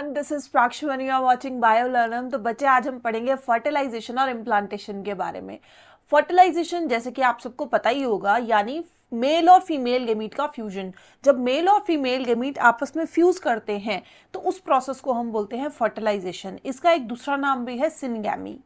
Everyone this is प्राक्षमन you are watching बायोलर्नम तो बच्चे आज हम पढ़ेंगे फर्टिलाइजेशन और इम्प्लांटेशन के बारे में फर्टिलाइजेशन जैसे कि आप सबको पता ही होगा यानी मेल और फीमेल गेमीट का फ्यूजन जब मेल और फीमेल गेमीट आपस में फ्यूज करते हैं तो उस प्रोसेस को हम बोलते हैं फर्टिलाइजेशन इसका एक दूसरा नाम भी है सिनगैमी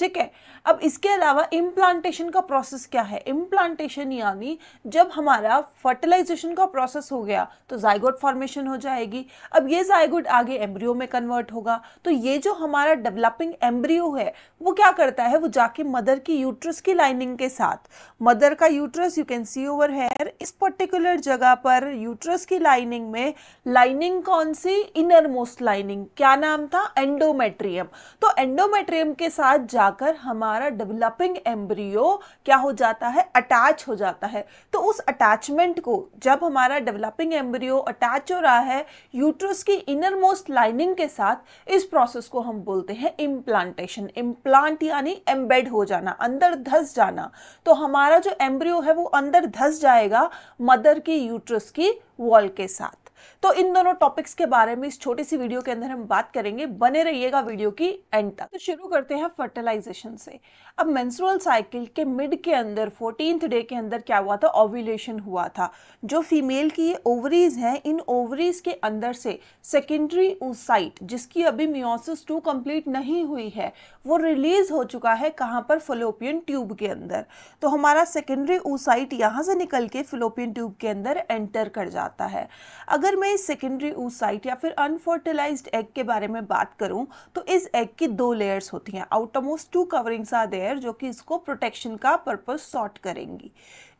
ठीक है अब इसके अलावा इम्प्लांटेशन का प्रोसेस क्या है इम्प्लांटेशन यानी जब हमारा फर्टिलाइजेशन का प्रोसेस हो गया तो जायगोट फॉर्मेशन हो जाएगी अब ये जायगोट आगे एम्ब्रियो में कन्वर्ट होगा तो ये जो हमारा डेवलपिंग एम्ब्रियो है वो क्या करता है वो जाके मदर की यूट्रस की लाइनिंग के साथ मदर का uterus you can see over here इस पर्टिकुलर जगह पर यूट्रस की लाइनिंग में लाइनिंग कौन सी इनर मोस्ट लाइनिंग क्या नाम था एंडोमेट्रियम तो एंडोमेट्रियम के साथ जा जाकर हमारा डेवलपिंग एम्ब्रियो क्या हो जाता है अटैच हो जाता है तो उस अटैचमेंट को जब हमारा डेवलपिंग एम्ब्रियो अटैच हो रहा है यूट्रस की इनर मोस्ट लाइनिंग के साथ इस प्रोसेस को हम बोलते हैं इम्प्लांटेशन इम्प्लांट यानी एम्बेड हो जाना अंदर धस जाना तो हमारा जो एम्ब्रियो है वो अंदर धस जाएगा मदर की यूट्रस की वॉल के साथ तो इन दोनों टॉपिक्स के बारे में इस छोटी सी वीडियो के अंदर हम बात करेंगे बने रहिएगा वीडियो की एंड तक तो शुरू करते हैं फर्टिलाइजेशन से अब मेंस्ट्रुअल साइकिल के मिड के अंदर फोर्टीन डे के अंदर क्या हुआ था ओव्यूलेशन हुआ था जो फीमेल की ये ओवरीज हैं इन ओवरीज के अंदर से सेकेंडरी ऊसाइट जिसकी अभी मियोसिस टू कंप्लीट नहीं हुई है वो रिलीज हो चुका है कहाँ पर फिलोपियन ट्यूब के अंदर तो हमारा सेकेंडरी ऊसाइट यहाँ से निकल के फिलोपियन ट्यूब के अंदर एंटर कर जाता है अगर अगर मैं सेकेंडरी ऊसाइट या फिर अनफर्टिलाइज्ड एग के बारे में बात करूं तो इस एग की दो लेयर्स होती हैं outmost two coverings are there जो कि इसको प्रोटेक्शन का पर्पस सॉर्ट करेंगी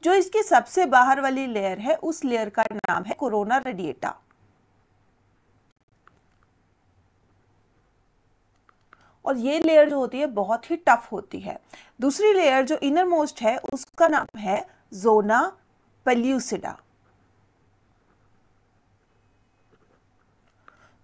जो इसकी सबसे बाहर वाली लेयर है उस लेयर का नाम है कोरोना रेडिएटा और ये लेयर जो होती है बहुत ही टफ होती है दूसरी लेयर जो इनर मोस्ट है उसका नाम है जोना पेल्यूसिडा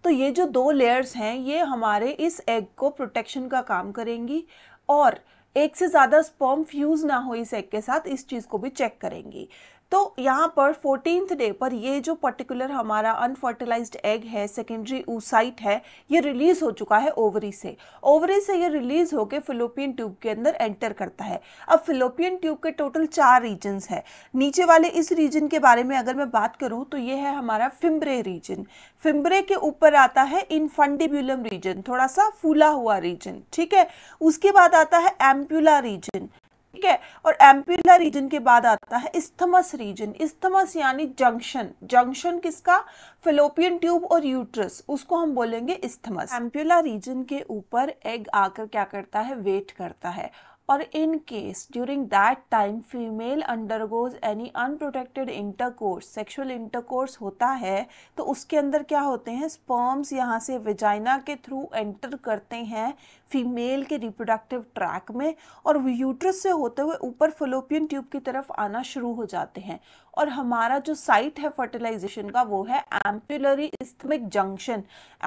तो ये जो दो लेयर्स हैं ये हमारे इस एग को प्रोटेक्शन का काम करेंगी और एक से ज़्यादा स्पॉम फ्यूज़ ना हो इस एग के साथ इस चीज़ को भी चेक करेंगी तो यहाँ पर फोर्टीनथ डे पर ये जो पर्टिकुलर हमारा अनफर्टिलाइज्ड एग है सेकेंडरी ऊसाइट है ये रिलीज हो चुका है ओवरी से ओवरी से ये रिलीज होकर फिलोपियन ट्यूब के अंदर एंटर करता है अब फिलोपियन ट्यूब के टोटल चार रीजन्स है नीचे वाले इस रीजन के बारे में अगर मैं बात करूँ तो ये है हमारा फिम्ब्रे रीजन फिम्ब्रे के ऊपर आता है इनफंडिब्यूलम रीजन थोड़ा सा फूला हुआ रीजन ठीक है उसके बाद आता है एम्प्यूला रीजन ठीक है और एम्पिला रीजन के बाद आता है इस्थमस रीजन इस्थमस यानी जंक्शन जंक्शन किसका फिलोपियन ट्यूब और यूट्रस उसको हम बोलेंगे इस्थमस एम्पिला रीजन के ऊपर एग आकर क्या करता है वेट करता है और in case during that time female undergoes any unprotected intercourse sexual intercourse होता है तो उसके अंदर क्या होते हैं स्पर्म्स यहाँ से विजाइना के थ्रू एंटर करते हैं फीमेल के रिप्रोडक्टिव ट्रैक में और यूट्रस से होते हुए ऊपर फलोपियन ट्यूब की तरफ आना शुरू हो जाते हैं और हमारा जो साइट है फर्टिलाइजेशन का वो है एम्पुलरी इस्थमिक जंक्शन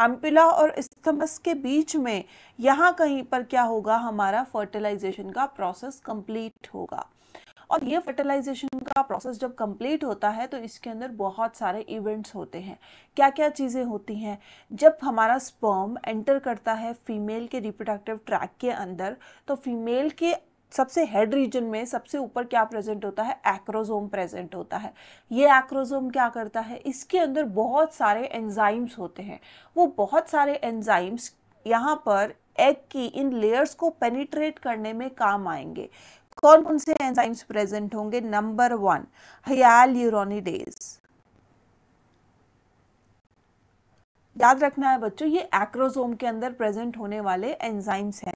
एम्पुला और इस्थमस के बीच में यहाँ कहीं पर क्या होगा हमारा फर्टिलाइजेशन का प्रोसेस कंप्लीट होगा और ये फर्टिलाइजेशन का प्रोसेस जब कंप्लीट होता है तो इसके अंदर बहुत सारे इवेंट्स होते हैं क्या क्या चीज़ें होती हैं जब हमारा स्पर्म एंटर करता है फीमेल के रिप्रोडक्टिव ट्रैक के अंदर तो फीमेल के सबसे हेड रीजन में सबसे ऊपर क्या प्रेजेंट होता है एक्रोजोम प्रेजेंट होता है ये एक्रोजोम क्या करता है इसके अंदर बहुत सारे एंजाइम्स होते हैं वो बहुत सारे एंजाइम्स यहाँ पर एग की इन लेयर्स को पेनिट्रेट करने में काम आएंगे कौन कौन से एंजाइम्स प्रेजेंट होंगे नंबर वन हयाल यूरोनिडेज याद रखना है बच्चों ये एक्रोजोम के अंदर प्रेजेंट होने वाले एंजाइम्स हैं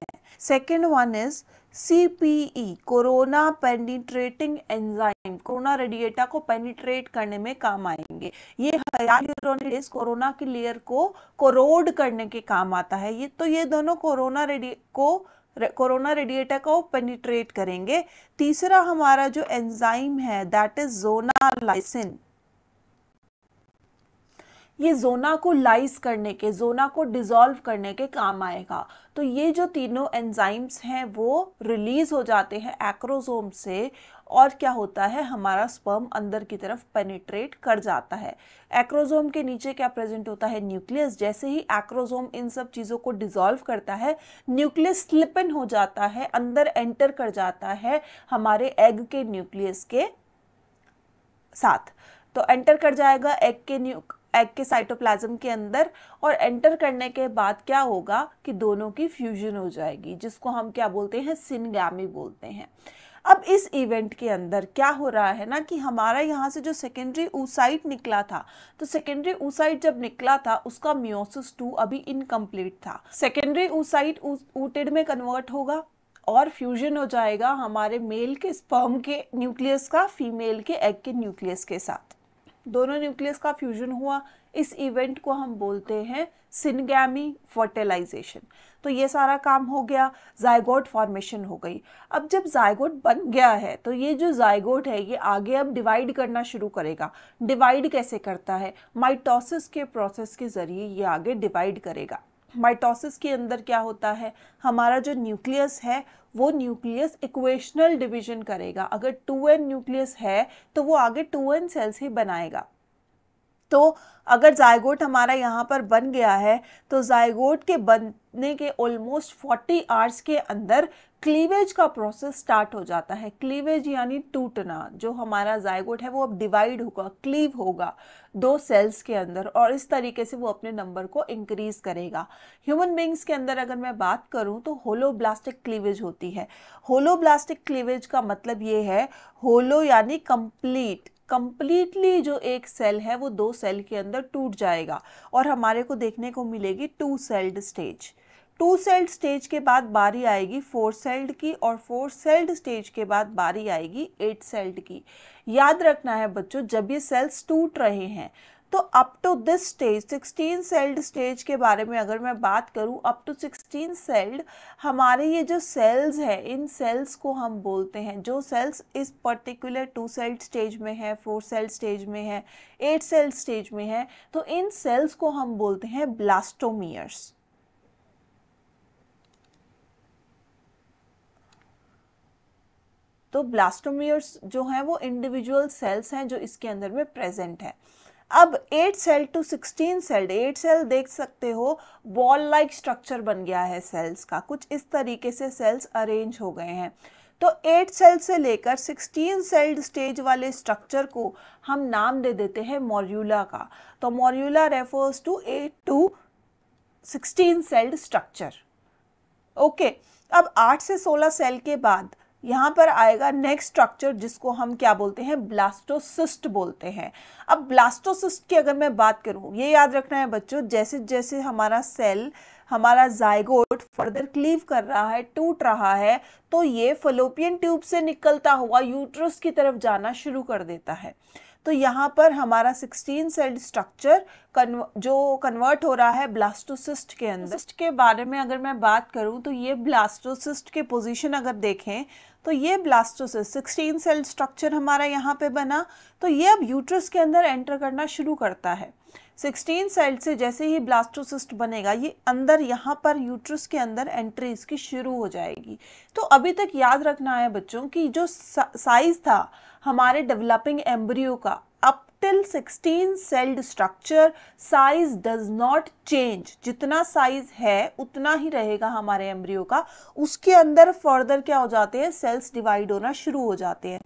second one is CPE corona penetrating enzyme corona radiata को पेनिट्रेट करने में काम आएंगे ये हयालिडेज कोरोना की लेयर को कोरोड करने के काम आता है ये तो ये दोनों कोरोना रेडिए को कोरोना रेडिएटर को पेनिट्रेट करेंगे तीसरा हमारा जो एंजाइम है दैट इज जोनालाइसिन ये जोना को लाइस करने के जोना को डिज़ोल्व करने के काम आएगा तो ये जो तीनों एंजाइम्स हैं वो रिलीज़ हो जाते हैं एक्रोजोम से और क्या होता है हमारा स्पर्म अंदर की तरफ पेनिट्रेट कर जाता है एक्रोजोम के नीचे क्या प्रेजेंट होता है न्यूक्लियस जैसे ही एक्रोजोम इन सब चीज़ों को डिजोल्व करता है न्यूक्लियस स्लिपिन हो जाता है अंदर एंटर कर जाता है हमारे एग के न्यूक्लियस के साथ तो एंटर कर जाएगा एग के न्यू एग के साइटोप्लाज्म के अंदर और एंटर करने के बाद क्या होगा कि दोनों की फ्यूजन हो जाएगी जिसको हम क्या बोलते हैं सिनगामी बोलते हैं अब इस इवेंट के अंदर क्या हो रहा है ना कि हमारा यहाँ से जो सेकेंडरी ऊसाइट निकला था तो सेकेंडरी ऊसाइट जब निकला था उसका मियोसिस टू अभी इनकम्प्लीट था सेकेंडरी ऊसाइट ऊटेड में कन्वर्ट होगा और फ्यूजन हो जाएगा हमारे मेल के स्पर्म के न्यूक्लियस का फीमेल के एग के न्यूक्लियस के साथ दोनों न्यूक्लियस का फ्यूजन हुआ इस इवेंट को हम बोलते हैं सिनगैमी फर्टिलाइजेशन तो ये सारा काम हो गया जायगोट फॉर्मेशन हो गई अब जब जायगोट बन गया है तो ये जो जायगोट है ये आगे अब डिवाइड करना शुरू करेगा डिवाइड कैसे करता है माइटोसिस के प्रोसेस के ज़रिए ये आगे डिवाइड करेगा माइटोसिस के अंदर क्या होता है हमारा जो न्यूक्लियस है वो न्यूक्लियस इक्वेशनल डिवीजन करेगा अगर टू न्यूक्लियस है तो वो आगे टू सेल्स ही बनाएगा तो अगर जायगोट हमारा यहाँ पर बन गया है तो जायगोट के बनने के ऑलमोस्ट 40 आवर्स के अंदर क्लीवेज का प्रोसेस स्टार्ट हो जाता है क्लीवेज यानी टूटना जो हमारा जायगोट है वो अब डिवाइड होगा क्लीव होगा दो सेल्स के अंदर और इस तरीके से वो अपने नंबर को इंक्रीज करेगा ह्यूमन बींग्स के अंदर अगर मैं बात करूँ तो होलो ब्लास्टिक क्लीवेज होती है होलो ब्लास्टिक क्लीवेज का मतलब ये है होलो यानी कंप्लीट कंप्लीटली जो एक सेल है वो दो सेल के अंदर टूट जाएगा और हमारे को देखने को मिलेगी two celled stage two celled stage के बाद बारी आएगी फोर सेल्ड की और फोर सेल्ड स्टेज के बाद बारी आएगी एट सेल्ड की याद रखना है बच्चों जब ये सेल्स टूट रहे हैं तो up to this stage 16 celled stage के बारे में अगर मैं बात करूं अप टू 16 सेल्ड हमारे ये जो सेल्स हैं इन सेल्स को हम बोलते हैं जो सेल्स इस पर्टिकुलर टू सेल्ड स्टेज में है फोर सेल्ड स्टेज में है एट सेल्ड स्टेज में है तो इन सेल्स को हम बोलते हैं ब्लास्टोमियर्स तो ब्लास्टोमियर्स जो हैं वो इंडिविजुअल सेल्स हैं जो इसके अंदर में प्रेजेंट है अब 8 सेल टू 16 सेल 8 सेल देख सकते हो बॉल लाइक स्ट्रक्चर बन गया है सेल्स का कुछ इस तरीके से सेल्स अरेंज हो गए हैं तो 8 सेल से लेकर 16 सेल्ड स्टेज वाले स्ट्रक्चर को हम नाम दे देते हैं मॉर्यूला का तो morula refers to 8 to 16 celled structure okay अब 8 से 16 सेल के बाद यहाँ पर आएगा नेक्स्ट स्ट्रक्चर जिसको हम क्या बोलते हैं ब्लास्टोसिस्ट बोलते हैं अब ब्लास्टोसिस्ट की अगर मैं बात करूँ ये याद रखना है बच्चों जैसे जैसे हमारा सेल हमारा जायगोट फर्दर क्लीव कर रहा है टूट रहा है तो ये फलोपियन ट्यूब से निकलता हुआ यूट्रस की तरफ जाना शुरू कर देता है तो यहाँ पर हमारा 16 सेल स्ट्रक्चर कन्व जो कन्वर्ट हो रहा है ब्लास्टोसिस्ट के अंदर सिस्ट के बारे में अगर मैं बात करूँ तो ये ब्लास्टोसिस्ट के पोजीशन अगर देखें तो ये ब्लास्टोसिस्ट 16 सेल स्ट्रक्चर हमारा यहाँ पे बना तो ये अब यूट्रस के अंदर एंटर करना शुरू करता है 16 सेल से जैसे ही ब्लास्टोसिस्ट बनेगा ये अंदर यहाँ पर यूट्रस के अंदर एंट्री इसकी शुरू हो जाएगी तो अभी तक याद रखना है बच्चों की जो साइज़ था हमारे डेवलपिंग एम्ब्रियो का up till 16 celled structure size does not change जितना साइज है उतना ही रहेगा हमारे एम्ब्रियो का उसके अंदर फर्दर क्या हो जाते हैं सेल्स डिवाइड होना शुरू हो जाते हैं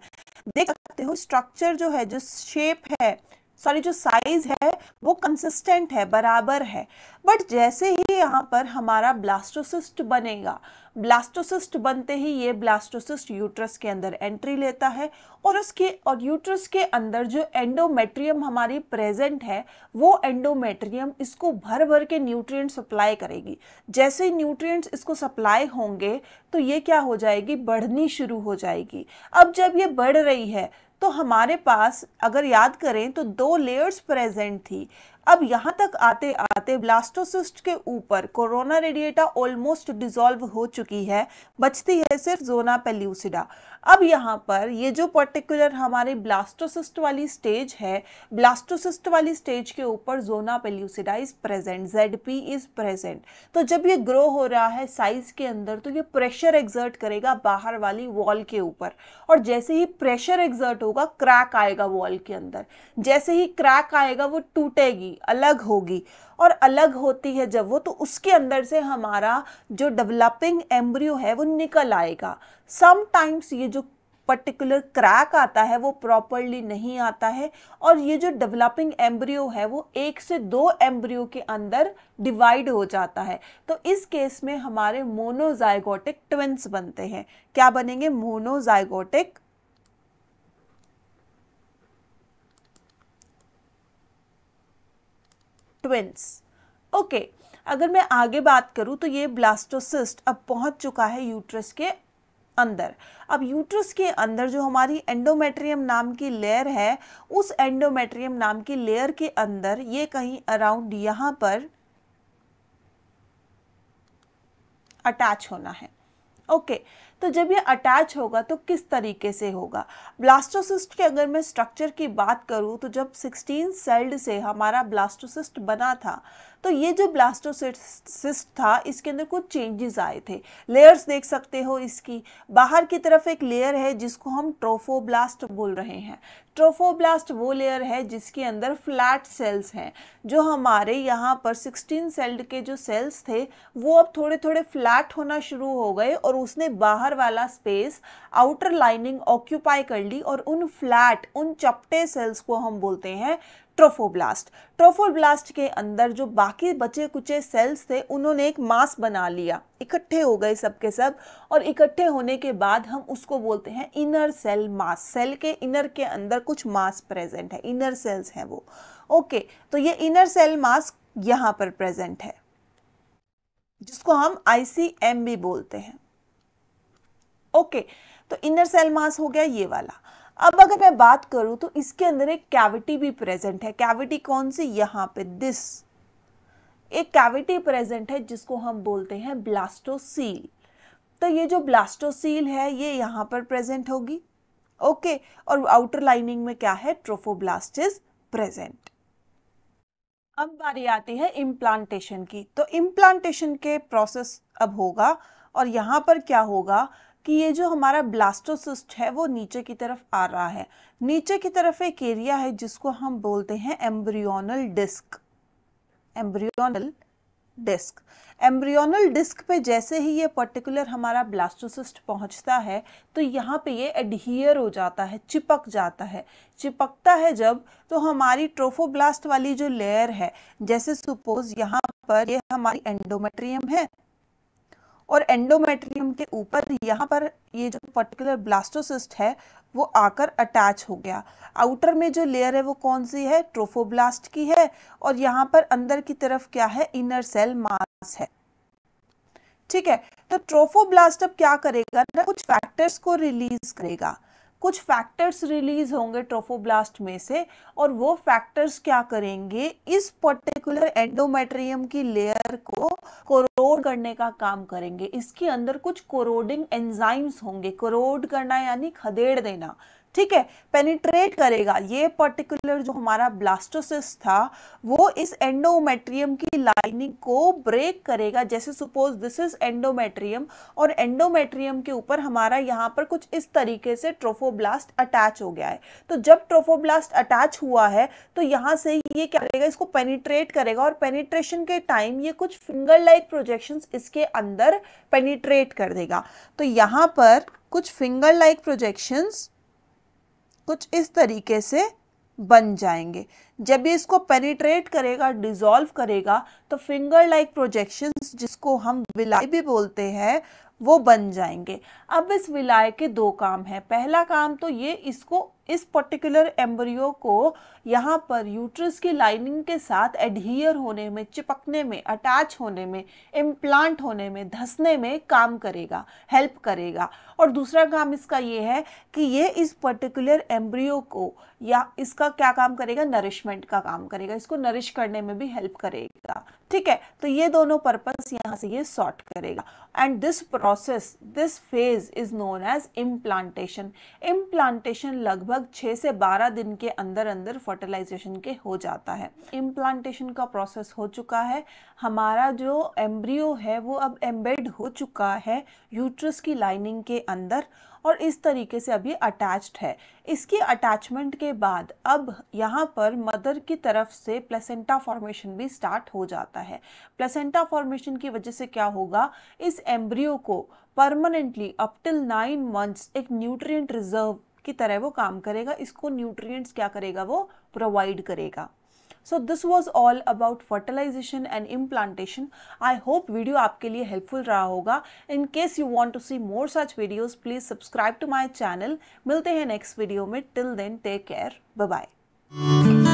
देख सकते हो स्ट्रक्चर जो है जो शेप है सॉरी जो साइज है वो कंसिस्टेंट है बराबर है बट जैसे ही यहाँ पर हमारा ब्लास्टोसिस्ट बनेगा ब्लास्टोसिस्ट बनते ही ये ब्लास्टोसिस्ट यूट्रस के अंदर एंट्री लेता है और उसके और यूट्रस के अंदर जो एंडोमेट्रियम हमारी प्रेजेंट है वो एंडोमेट्रियम इसको भर भर के न्यूट्रिएंट सप्लाई करेगी जैसे ही न्यूट्रिएंट्स इसको सप्लाई होंगे तो ये क्या हो जाएगी बढ़नी शुरू हो जाएगी अब जब ये बढ़ रही है तो हमारे पास अगर याद करें तो दो लेयर्स प्रेजेंट थी अब यहाँ तक आते आते ब्लास्टोसिस्ट के ऊपर कोरोना रेडिएटा ऑलमोस्ट डिजोल्व हो चुकी है बचती है सिर्फ जोना पेल्यूसिडा अब यहाँ पर ये जो पर्टिकुलर हमारे ब्लास्टोसिस्ट वाली स्टेज है ब्लास्टोसिस्ट वाली स्टेज के ऊपर zona pellucida is present Z P is present तो जब ये ग्रो हो रहा है साइज के अंदर तो ये प्रेशर एग्जर्ट करेगा बाहर वाली वॉल के ऊपर और जैसे ही प्रेशर एग्जर्ट होगा क्रैक आएगा वॉल के अंदर जैसे ही क्रैक आएगा वो टूटेगी होगी अलग होगी और अलग होती है जब वो तो उसके अंदर से हमारा जो डेवलपिंग एम्ब्रियो है वो निकल आएगा समटाइम्स ये जो पर्टिकुलर क्रैक आता है वो प्रॉपरली नहीं आता है और ये जो डेवलपिंग एम्ब्रियो है वो एक से दो एम्ब्रियो के अंदर डिवाइड हो जाता है तो इस केस में हमारे मोनोजाइगोटिक ट्विंस बनते हैं क्या बनेंगे मोनोजाइगोटिक ट्विंस ओके अगर मैं आगे बात करूँ तो ये ब्लास्टोसिस्ट अब पहुँच चुका है यूट्रस के अंदर अब यूट्रस के अंदर जो हमारी एंडोमेट्रियम नाम की लेयर है उस एंडोमेट्रियम नाम की लेयर के अंदर ये कहीं अराउंड यहाँ पर अटैच होना है ओके तो जब ये अटैच होगा तो किस तरीके से होगा ब्लास्टोसिस्ट के अगर मैं स्ट्रक्चर की बात करूँ तो जब 16 सेल्ड से हमारा ब्लास्टोसिस्ट बना था तो ये जो ब्लास्टोसिस्ट था इसके अंदर कुछ चेंजेस आए थे लेयर्स देख सकते हो इसकी बाहर की तरफ एक लेयर है जिसको हम ट्रोफोब्लास्ट बोल रहे हैं ट्रोफोब्लास्ट वो लेयर है जिसके अंदर फ्लैट सेल्स हैं जो हमारे यहाँ पर 16 सेल्ड के जो सेल्स थे वो अब थोड़े थोड़े फ्लैट होना शुरू हो गए और उसने बाहर वाला स्पेस आउटर लाइनिंग ऑक्यूपाई कर ली और उन फ्लैट उन चपटे सेल्स को हम बोलते हैं ट्रोफोब्लास्ट ट्रोफोब्लास्ट के अंदर जो बाकी बचे कुचे सेल्स थे उन्होंने एक मास बना लिया इकट्ठे हो गए सब के सब और इकट्ठे होने के बाद हम उसको बोलते हैं इनर सेल मास सेल के इनर के अंदर कुछ मास प्रेजेंट है इनर सेल्स हैं वो ओके तो ये इनर सेल मास यहाँ पर प्रेजेंट है जिसको हम आईसीएम भी बोलते हैं ओके तो इनर सेल मास हो गया ये वाला अब अगर मैं बात करूं तो इसके अंदर एक कैविटी भी प्रेजेंट है कैविटी कौन सी यहाँ पे दिस एक कैविटी प्रेजेंट है जिसको हम बोलते हैं ब्लास्टोसील तो ये जो ब्लास्टोसील है ये यहाँ पर प्रेजेंट होगी ओके okay. और आउटर लाइनिंग में क्या है ट्रोफोब्लास्ट इज प्रेजेंट अब बारी आती है इम्प्लांटेशन की तो इम्प्लांटेशन के प्रोसेस अब होगा और यहाँ पर क्या होगा कि ये जो हमारा ब्लास्टोसिस्ट है वो नीचे की तरफ आ रहा है नीचे की तरफ एक एरिया है जिसको हम बोलते हैं embryonal disc embryonal disc embryonal disc पे जैसे ही ये पर्टिकुलर हमारा ब्लास्टोसिस्ट पहुंचता है तो यहाँ पे ये एडहियर हो जाता है चिपक जाता है चिपकता है जब तो हमारी ट्रोफोब्लास्ट वाली जो लेयर है जैसे सपोज यहाँ पर ये हमारी एंडोमेट्रियम है और एंडोमेट्रियम के ऊपर यहाँ पर ये जो पर्टिकुलर ब्लास्टोसिस्ट है वो आकर अटैच हो गया आउटर में जो लेयर है वो कौन सी है ट्रोफोब्लास्ट की है और यहाँ पर अंदर की तरफ क्या है इनर सेल मास है ठीक है तो ट्रोफोब्लास्ट अब क्या करेगा ना कुछ फैक्टर्स को रिलीज करेगा कुछ फैक्टर्स रिलीज होंगे ट्रोफोब्लास्ट में से और वो फैक्टर्स क्या करेंगे इस पर्टिकुलर एंडोमेट्रियम की लेयर को कोरोड करने का काम करेंगे इसके अंदर कुछ कोरोडिंग एंजाइम्स होंगे कोरोड करना यानी खदेड़ देना ठीक है पेनिट्रेट करेगा ये पर्टिकुलर जो हमारा ब्लास्टोसिस था वो इस एंडोमेट्रियम की लाइनिंग को ब्रेक करेगा जैसे सपोज दिस इज एंडोमेट्रियम और एंडोमेट्रियम के ऊपर हमारा यहाँ पर कुछ इस तरीके से ट्रोफोब्लास्ट अटैच हो गया है तो जब ट्रोफोब्लास्ट अटैच हुआ है तो यहाँ से ये क्या करेगा इसको पेनीट्रेट करेगा और पेनीट्रेशन के टाइम ये कुछ फिंगर लाइक प्रोजेक्शन इसके अंदर पेनीट्रेट कर देगा तो यहाँ पर कुछ फिंगर लाइक प्रोजेक्शंस कुछ इस तरीके से बन जाएंगे जब ये इसको पेनिट्रेट करेगा डिजोल्व करेगा तो फिंगर लाइक प्रोजेक्शंस जिसको हम विलाई भी बोलते हैं वो बन जाएंगे अब इस विलाय के दो काम हैं पहला काम तो ये इसको इस पर्टिकुलर एम्ब्रियो को यहाँ पर यूट्रस की लाइनिंग के साथ एडहियर होने में चिपकने में अटैच होने में इम्प्लांट होने में धसने में काम करेगा हेल्प करेगा और दूसरा काम इसका ये है कि ये इस पर्टिकुलर एम्ब्रियो को या इसका क्या काम करेगा नरिशमेंट का काम करेगा इसको नरिश करने में भी हेल्प करेगा ठीक है तो ये दोनों पर्पस यहाँ से ये सॉर्ट करेगा and this process this phase is known as implantation implantation लगभग लगभग 6 से 12 दिन के अंदर अंदर फर्टिलाइजेशन के हो जाता है इम्प्लांटेशन का प्रोसेस हो चुका है हमारा जो एम्ब्रियो है वो अब एम्बेड हो चुका है यूट्रस की लाइनिंग के अंदर और इस तरीके से अभी अटैच्ड है इसकी अटैचमेंट के बाद अब यहाँ पर मदर की तरफ से प्लेसेंटा फॉर्मेशन भी स्टार्ट हो जाता है प्लेसेंटा फॉर्मेशन की वजह से क्या होगा इस एम्ब्रियो को permanently up till nine months एक न्यूट्रिएंट रिजर्व की तरह वो काम करेगा इसको न्यूट्रिएंट्स क्या करेगा वो प्रोवाइड करेगा so this was all about fertilization and implantation I hope video आपके लिए हेल्पफुल रहा होगा in case you want to see more such videos please subscribe to my channel मिलते हैं नेक्स्ट वीडियो में till then take care bye